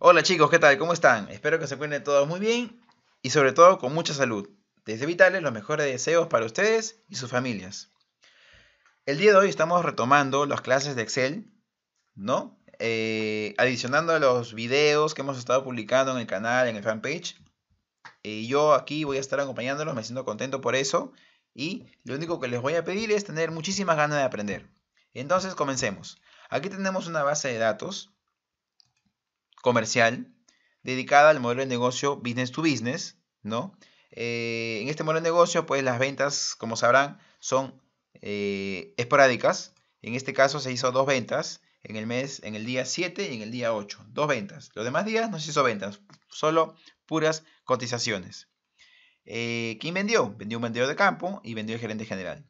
Hola chicos, ¿qué tal? ¿Cómo están? Espero que se encuentren todos muy bien y sobre todo con mucha salud. Desde Vitales, los mejores deseos para ustedes y sus familias. El día de hoy estamos retomando las clases de Excel, ¿no? Eh, adicionando a los videos que hemos estado publicando en el canal, en el fanpage. Y eh, yo aquí voy a estar acompañándolos, me siento contento por eso. Y lo único que les voy a pedir es tener muchísimas ganas de aprender. Entonces comencemos. Aquí tenemos una base de datos comercial dedicada al modelo de negocio business to business, ¿no? Eh, en este modelo de negocio, pues las ventas, como sabrán, son eh, esporádicas. En este caso se hizo dos ventas en el mes, en el día 7 y en el día 8. Dos ventas. Los demás días no se hizo ventas, solo puras cotizaciones. Eh, ¿Quién vendió? Vendió un vendedor de campo y vendió el gerente general.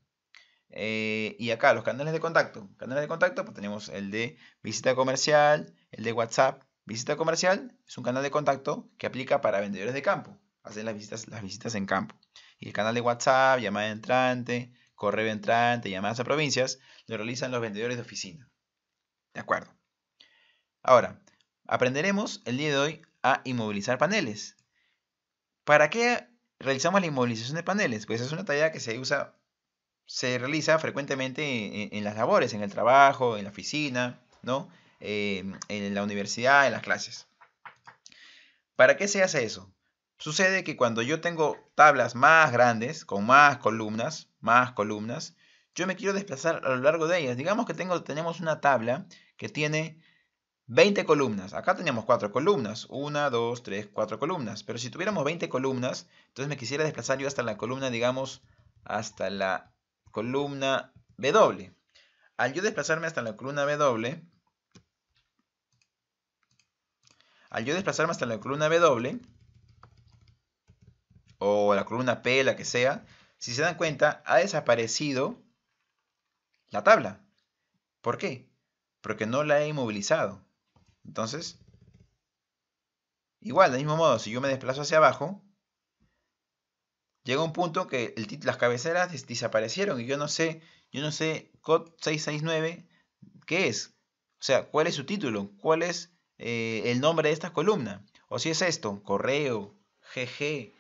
y acá los canales de contacto. Canales de contacto, pues tenemos el de visita comercial, el de WhatsApp, Visita comercial es un canal de contacto que aplica para vendedores de campo. Hacen las visitas, las visitas en campo. Y el canal de WhatsApp, llamada entrante, correo entrante, llamadas a provincias, lo realizan los vendedores de oficina. De acuerdo. Ahora, aprenderemos el día de hoy a inmovilizar paneles. ¿Para qué realizamos la inmovilización de paneles? Pues es una tarea que se usa, se realiza frecuentemente en, en las labores, en el trabajo, en la oficina, ¿no? Em, en la universidad, en las clases. ¿Para qué se hace eso? Sucede que cuando yo tengo tablas más grandes, con más columnas, más columnas, yo me quiero desplazar a lo largo de ellas. Digamos que tengo, tenemos una tabla que tiene 20 columnas. Acá teníamos 4 columnas. 1, 2, 3, 4 columnas. Pero si tuviéramos 20 columnas, entonces me quisiera desplazar yo hasta la columna, digamos, hasta la columna W. Al yo desplazarme hasta la columna W, Al yo desplazarme hasta la columna W, o la columna P, la que sea, si se dan cuenta, ha desaparecido la tabla. ¿Por qué? Porque no la he inmovilizado. Entonces, igual, del mismo modo, si yo me desplazo hacia abajo, llega un punto que el las cabeceras desaparecieron y yo no sé, yo no sé COD 669 qué es. O sea, ¿cuál es su título? ¿Cuál es eh, el nombre de esta columna. O si es esto, correo, GG.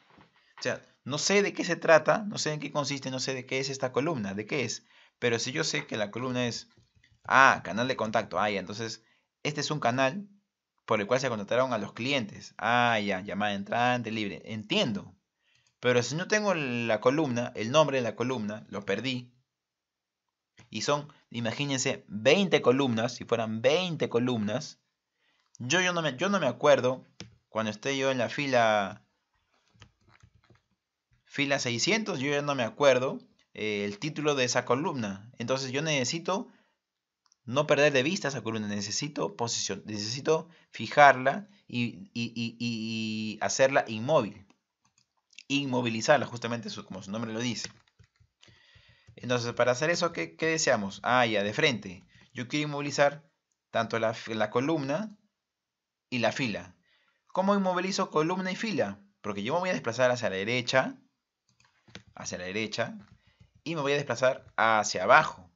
O sea, no sé de qué se trata, no sé en qué consiste, no sé de qué es esta columna, de qué es. Pero si yo sé que la columna es, ah, canal de contacto, ah, entonces este es un canal por el cual se contrataron a los clientes. Ah, ya, llamada entrante, libre. Entiendo. Pero si no tengo la columna, el nombre de la columna, lo perdí. Y son, imagínense, 20 columnas, si fueran 20 columnas, yo, no me, yo no me acuerdo cuando esté yo en la fila fila 600, yo ya no me acuerdo eh, el título de esa columna. Entonces yo necesito no perder de vista esa columna, necesito posición, necesito fijarla y, hacerla inmóvil, inmovilizarla, justamente como su nombre lo dice. Entonces, para hacer eso, ¿qué, deseamos? Ah, ya, de frente. Yo quiero inmovilizar tanto la, la columna y la fila. ¿Cómo inmovilizo columna y fila? Porque yo me voy a desplazar hacia la derecha, hacia la derecha, y me voy a desplazar hacia abajo.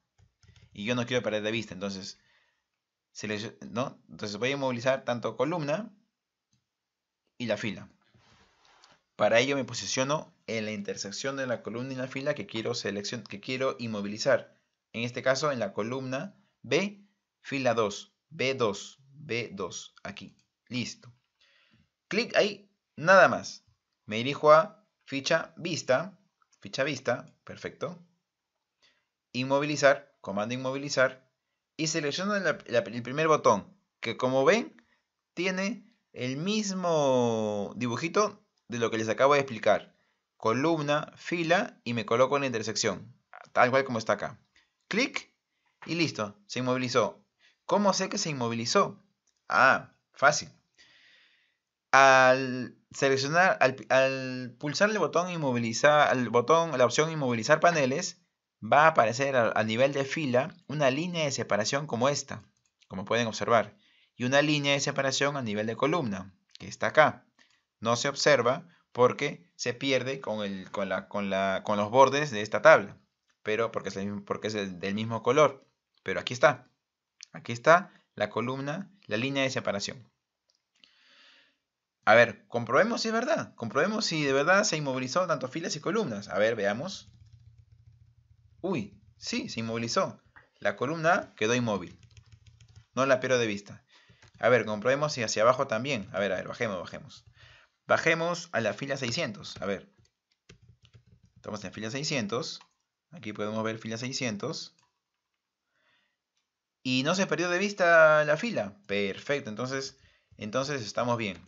Y yo no quiero perder de vista, entonces, ¿no? entonces voy a inmovilizar tanto columna y la fila. Para ello me posiciono en la intersección de la columna y la fila que quiero, selección, que quiero inmovilizar. En este caso, en la columna B, fila 2, B2. B2. Aquí. Listo. Clic ahí. Nada más. Me dirijo a ficha vista. Ficha vista. Perfecto. Inmovilizar. Comando inmovilizar. Y selecciono el primer botón. Que como ven, tiene el mismo dibujito de lo que les acabo de explicar. Columna, fila y me coloco en la intersección. Tal cual como está acá. Clic y listo. Se inmovilizó. ¿Cómo sé que se inmovilizó? Ah, fácil. Al seleccionar, al, pulsar el botón inmovilizar, al botón, la opción inmovilizar paneles, va a aparecer a, nivel de fila una línea de separación como esta, como pueden observar, y una línea de separación a nivel de columna, que está acá. No se observa porque se pierde con, el, con, con, la, con los bordes de esta tabla, pero porque es, porque es del mismo color. Pero aquí está, aquí está la columna, la línea de separación. A ver, comprobemos si es verdad. Comprobemos si de verdad se inmovilizó tanto filas y columnas. A ver, veamos. Uy, sí, se inmovilizó. La columna quedó inmóvil. No la pierdo de vista. A ver, comprobemos si hacia abajo también. A ver, a ver, bajemos, bajemos. Bajemos a la fila 600. A ver. Estamos en fila 600. Aquí podemos ver fila 600. Y no se perdió de vista la fila. Perfecto, entonces, entonces estamos bien.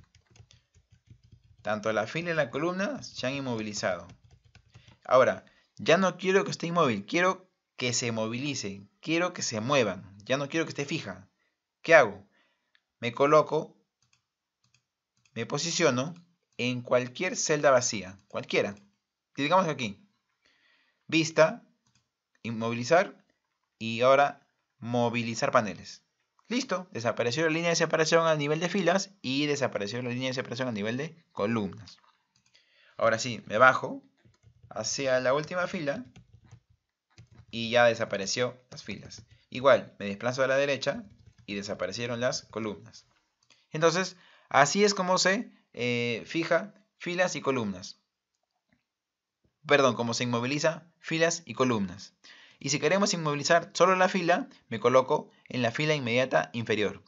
Tanto la fila y la columna se han inmovilizado. Ahora, ya no quiero que esté inmóvil, quiero que se movilice. quiero que se muevan, ya no quiero que esté fija. ¿Qué hago? Me coloco, me posiciono en cualquier celda vacía, cualquiera. Digamos aquí. Vista, inmovilizar y ahora movilizar paneles. Listo, desapareció la línea de separación a nivel de filas y desapareció la línea de separación a nivel de columnas. Ahora sí, me bajo hacia la última fila y ya desapareció las filas. Igual, me desplazo a la derecha y desaparecieron las columnas. Entonces, así es como se eh, fija filas y columnas. Perdón, como se inmoviliza filas y columnas. Y si queremos inmovilizar solo la fila, me coloco en la fila inmediata inferior.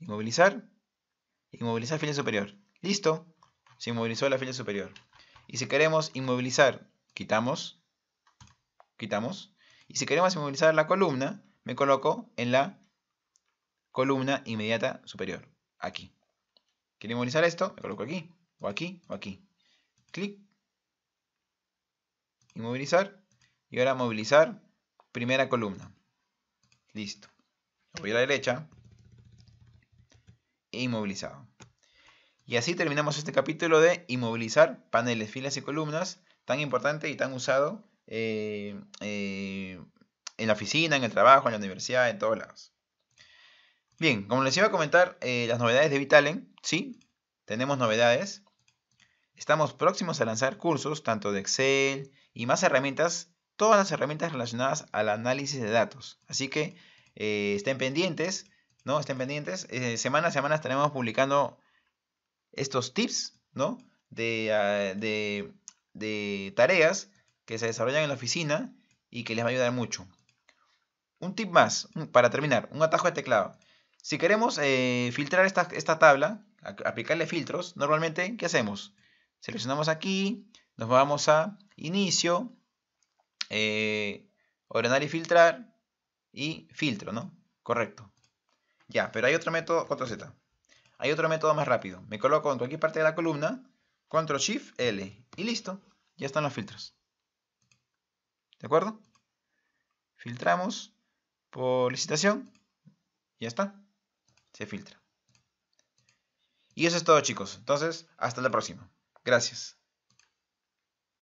Inmovilizar. Inmovilizar fila superior. Listo. Se inmovilizó la fila superior. Y si queremos inmovilizar, quitamos. Quitamos. Y si queremos inmovilizar la columna, me coloco en la columna inmediata superior. Aquí. Quiero inmovilizar esto, me coloco aquí, o aquí, o aquí. Clic. Inmovilizar. Y ahora movilizar primera columna. Listo. Voy a la derecha. E inmovilizado. Y así terminamos este capítulo de inmovilizar paneles, filas y columnas, tan importante y tan usado eh, eh, en la oficina, en el trabajo, en la universidad, en todos lados. Bien, como les iba a comentar, eh, las novedades de Vitalen, sí, tenemos novedades. Estamos próximos a lanzar cursos, tanto de Excel y más herramientas todas las herramientas relacionadas al análisis de datos. Así que eh, estén pendientes, ¿no? Estén pendientes. Eh, semana a semana estaremos publicando estos tips, ¿no? Ah, de, tareas que se desarrollan en la oficina y que les va a ayudar mucho. Un tip más, para terminar, un atajo de teclado. Si queremos eh, filtrar esta, esta tabla, aplicarle filtros, normalmente, ¿qué hacemos? Seleccionamos aquí, nos vamos a inicio, eh, ordenar y filtrar y filtro, ¿no? Correcto. Ya, pero hay otro método, control Z. Hay otro método más rápido. Me coloco en parte de la columna, control shift L y listo. Ya están los filtros. ¿De acuerdo? Filtramos por licitación. Ya está. Se filtra. Y eso es todo chicos. Entonces, hasta la próxima. Gracias.